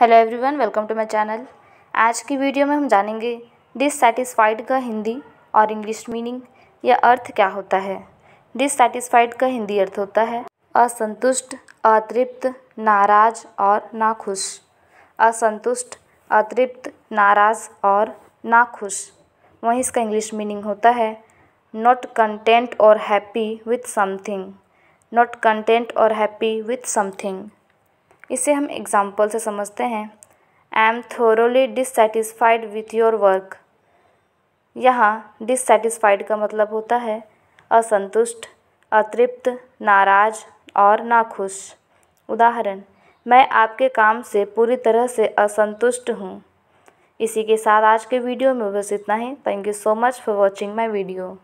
hello everyone welcome to my channel आज की video में हम जानेंगे डिससेटिस्फाइड का हिंदी और इंग्लिश मीनिंग या अर्थ क्या होता है डिससेटिस्फाइड का हिंदी अर्थ होता है असंतुष्ट अतृप्त नाराज और नाखुश असंतुष्ट अतृप्त नाराज और नाखुश वहीं इसका इंग्लिश मीनिंग होता है नॉट कंटेंट और happy with something not content और हैप्पी विथ समथिंग इसे हम एग्जाम्पल से समझते हैं I am thoroughly dissatisfied with your work यहाँ डिससेटिस्फाइड का मतलब होता है असंतुष्ट अतृप्त नाराज और नाखुश उदाहरण मैं आपके काम से पूरी तरह से असंतुष्ट हूँ इसी के साथ आज के वीडियो में बस इतना ही thank you so much for watching my video